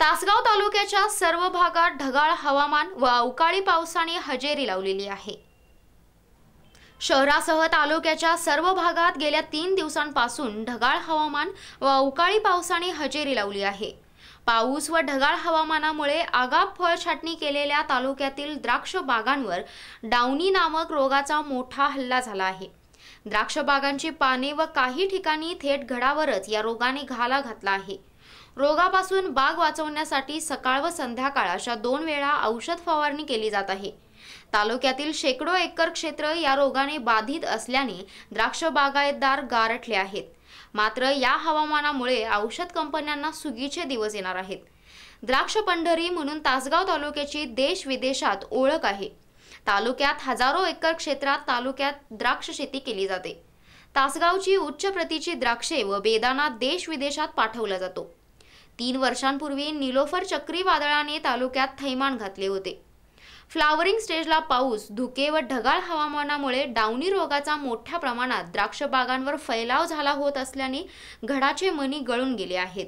तासगाव तालुक्याच्या सर्व भागात ढगाळ हवामान व अवकाळी पावसाने हजेरी लावलेली आहे शहरासह तालुक्याच्या सर्व भागात गेल्या तीन दिवसांपासून ढगाळ हवामान व अवकाळी पावसाने हजेरी लावली आहे पाऊस व ढगाळ हवामानामुळे आगाप फळ छाटणी केलेल्या तालुक्यातील द्राक्ष बागांवर डाउनी नामक रोगाचा मोठा हल्ला झाला आहे द्राक्षबागांची पाने व काही ठिकाणी थेट घडावरच या रोगाने घाला घातला आहे रोगापासून बाग वाचवण्यासाठी सकाळ व संध्याकाळ अशा दोन वेळा औषध फवारणी केली जात आहे तालुक्यातील शेकडो एकर क्षेत्र या रोगाने बाधित असल्याने द्राक्ष बागायतदार गारठले आहेत मात्र या हवामानामुळे औषध कंपन्यांना सुगीचे दिवस येणार आहेत द्राक्ष पंढरी म्हणून तासगाव तालुक्याची देश विदेशात ओळख आहे तालुक्यात हजारो एकर क्षेत्रात तालुक्यात द्राक्ष शेती केली जाते तासगावची उच्च प्रतीची द्राक्षे व बेदाना देश विदेशात पाठवला जातो तीन वर्षांपूर्वी निलोफर चक्रीवादळाने तालुक्यात थैमान घातले होते फ्लावरिंग स्टेजला पाऊस धुके व ढगाळ हवामानामुळे डाउनी रोगाचा मोठ्या प्रमाणात द्राक्ष बागांवर फैलाव झाला होत असल्याने घडाचे मनी गळून गेले आहेत